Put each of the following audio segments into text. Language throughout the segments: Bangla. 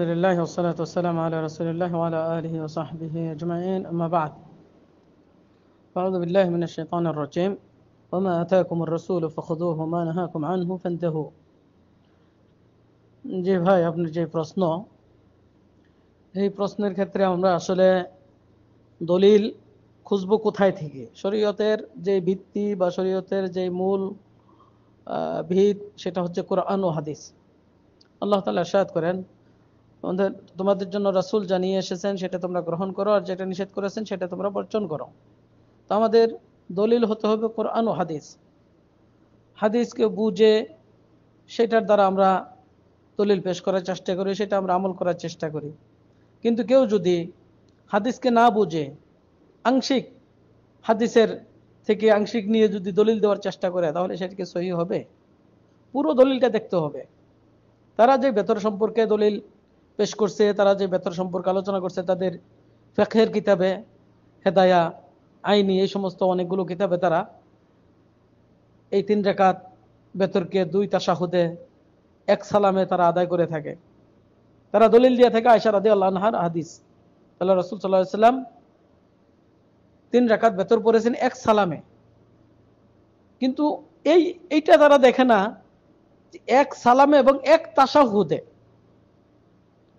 الحمد لله والصلاة والسلام على رسول الله وعلى آله وصحبه أجمعين أما بعد أعوذ بالله من الشيطان الرجيم وما أتاكم الرسول فخذوه وما نهاكم عنه فانتهوا جيب هاي ابن جيب رسنو هي برسنو الكتري عمراء شلي دليل خزبو كتاي تيجي شريوتر جي بيتي باشريوتر جي مول بيت شتا হচ্ছে وحديث الله হাদিস আল্লাহ তাআলা তোমাদের তোমাদের জন্য রাসুল জানিয়ে এসেছেন সেটা তোমরা গ্রহণ করো আর যেটা নিষেধ করেছেন সেটা তোমরা বর্জন করো তো আমাদের দলিল হতে হবে কোরআন ও হাদিস হাদিসকে বুঝে সেটার দ্বারা আমরা দলিল পেশ করার চেষ্টা করি সেটা আমরা আমল করার চেষ্টা করি কিন্তু কেউ যদি হাদিসকে না বুঝে আংশিক হাদিসের থেকে আংশিক নিয়ে যদি দলিল দেওয়ার চেষ্টা করে তাহলে সেটাকে সহি হবে পুরো দলিলটা দেখতে হবে তারা যে বেতর সম্পর্কে দলিল পেশ করছে তারা যে বেতন সম্পর্কে আলোচনা করছে তাদের ফেখের কিতাবে হেদায়া আইনি এই সমস্ত অনেকগুলো কিতাবে তারা এই তিন রেখাত বেতরকে দুই তাসাহুদে এক সালামে তারা আদায় করে থাকে তারা দলিল দিয়ে থাকে আয়সার আদি আল্লাহার হাদিস তাহলে রসুল সাল্লাহ সাল্লাম তিন রেখাত বেতর পড়েছেন এক সালামে কিন্তু এই এইটা তারা দেখে না এক সালামে এবং এক তাসাহুদে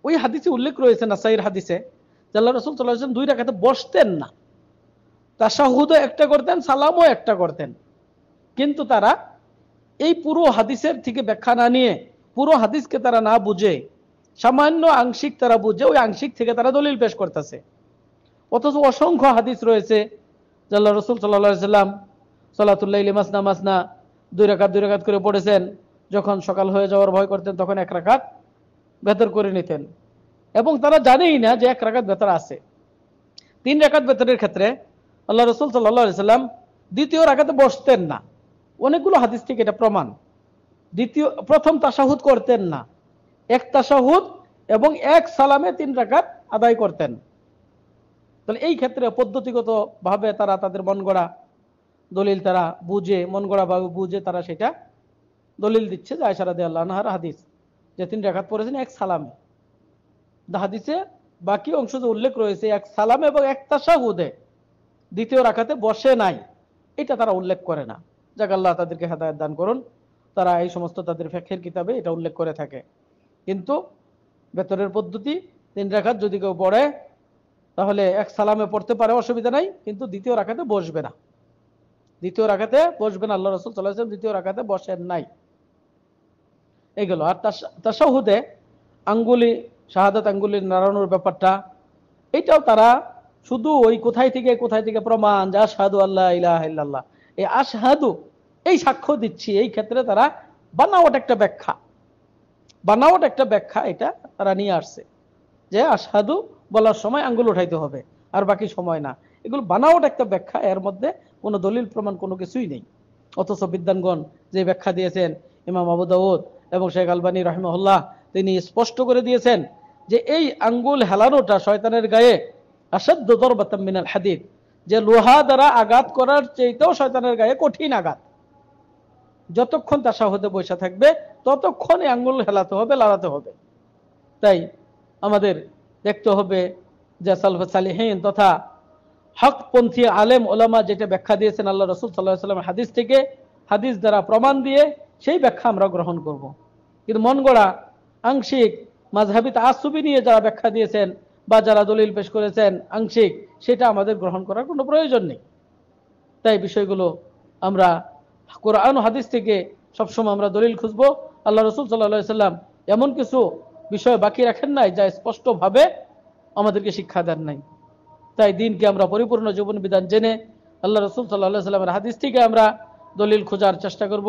ওই হাদিসে উল্লেখ রয়েছে না সাইর হাদিসে জাল্লা রসুল সাল্লাহ দুই রাখাতে বসতেন না শাহুদও একটা করতেন সালামও একটা করতেন কিন্তু তারা এই পুরো হাদিসের থেকে ব্যাখ্যা না নিয়ে পুরো হাদিসকে তারা না বুঝে সামান্য আংশিক তারা বুঝে ওই আংশিক থেকে তারা দলিল পেশ করতেছে অথচ অসংখ্য হাদিস রয়েছে জাল্লা রসুল সাল্লা সাল্লাম সাল্লাতুল্লাহ মাসনা না দুই রাকাত দুই রাখাত করে পড়েছেন যখন সকাল হয়ে যাওয়ার ভয় করতেন তখন এক রাকাত বেতর করে নিতেন এবং তারা জানেই না যে এক রাকাত বেতর আছে তিন রাকাত বেতরের ক্ষেত্রে আল্লাহ রসুল সাল্লাহ সাল্লাম দ্বিতীয় রাখাতে বসতেন না অনেকগুলো হাদিস থেকে এটা প্রমাণ দ্বিতীয় প্রথম তাসাহুদ করতেন না এক তাসাহুদ এবং এক সালামে তিন রাকাত আদায় করতেন তাহলে এই ক্ষেত্রে পদ্ধতিগতভাবে তারা তাদের মন গড়া দলিল তারা বুঝে মন ভাবে বুঝে তারা সেটা দলিল দিচ্ছে যে আয়সারাদ আল্লাহ হাদিস যে তিনি রেখাত পড়েছেন এক সালামে দাহাদিসে বাকি অংশ যে উল্লেখ রয়েছে এক সালাম এবং এক তাসাহুদে দ্বিতীয় রাখাতে বসে নাই এটা তারা উল্লেখ করে না যাক আল্লাহ তাদেরকে হেদায়ত দান করুন তারা এই সমস্ত তাদের ফেকের কিতাবে এটা উল্লেখ করে থাকে কিন্তু বেতনের পদ্ধতি তিন রেখাত যদি কেউ পড়ে তাহলে এক সালামে পড়তে পারে অসুবিধা নাই কিন্তু দ্বিতীয় রাখাতে বসবে না দ্বিতীয় রাখাতে না আল্লাহ রসুল চলে দ্বিতীয় রাখাতে বসেন নাই এগুলো আর তাসাহুদে আঙ্গুলি শাহাদাত আঙ্গুলির নাড়ানোর ব্যাপারটা এটাও তারা শুধু ওই কোথায় থেকে কোথায় থেকে প্রমাণ যে আশহাদু আল্লাহ ইহ্লাহ এই আশহাদু এই সাক্ষ্য দিচ্ছি এই ক্ষেত্রে তারা বানাওয়াট একটা ব্যাখ্যা বানাওয়াট একটা ব্যাখ্যা এটা তারা নিয়ে আসছে যে আশহাদু বলার সময় আঙ্গুল উঠাইতে হবে আর বাকি সময় না এগুলো বানাওয়াট একটা ব্যাখ্যা এর মধ্যে কোনো দলিল প্রমাণ কোনো কিছুই নেই অথচ বিদ্যানগণ যে ব্যাখ্যা দিয়েছেন ইমাম আবু এবং শেখ আলবানী রহমহল্লাহ তিনি স্পষ্ট করে দিয়েছেন যে এই আঙ্গুল হেলানোটা শয়তানের গায়ে আসাধ্য দরবাতামিনাল হাদিদ যে লোহা দ্বারা আঘাত করার চেয়েতেও শয়তানের গায়ে কঠিন আঘাত যতক্ষণ তাসাহতে বসে থাকবে ততক্ষণ আঙ্গুল হেলাতে হবে লাড়াতে হবে তাই আমাদের দেখতে হবে যে সালফ সালিহীন তথা হকপন্থী আলেম ওলামা যেটা ব্যাখ্যা দিয়েছেন আল্লাহ রসুল সাল্লাহ সাল্লামের হাদিস থেকে হাদিস দ্বারা প্রমাণ দিয়ে সেই ব্যাখ্যা আমরা গ্রহণ করবো কিন্তু মন গড়া আংশিক মাঝহাবি তাসুবি নিয়ে যারা ব্যাখ্যা দিয়েছেন বা যারা দলিল পেশ করেছেন আংশিক সেটা আমাদের গ্রহণ করার কোনো প্রয়োজন নেই তাই বিষয়গুলো আমরা কোরআন হাদিস থেকে সবসময় আমরা দলিল খুঁজবো আল্লাহ রসুল সাল্লা সাল্লাম এমন কিছু বিষয় বাকি রাখেন নাই যা স্পষ্টভাবে আমাদেরকে শিক্ষা দেন নাই তাই দিনকে আমরা পরিপূর্ণ জীবন বিধান জেনে আল্লাহ রসুল সাল্লাহ সাল্লামের হাদিস থেকে আমরা দলিল খোঁজার চেষ্টা করব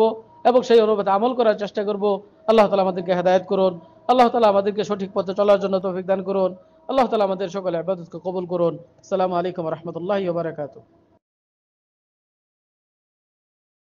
এবং সেই অনুপাতে আমল করার চেষ্টা করবো আল্লাহ তালা আমাদেরকে হেদায়ত করুন আল্লাহ তালা আমাদেরকে সঠিক পথে চলার জন্য তৌফিক দান করুন আল্লাহ তালা আমাদের সকলে আবাদতকে কবুল করুন সালামু আলাইকুম রহমতুল্লাহ বারকাতু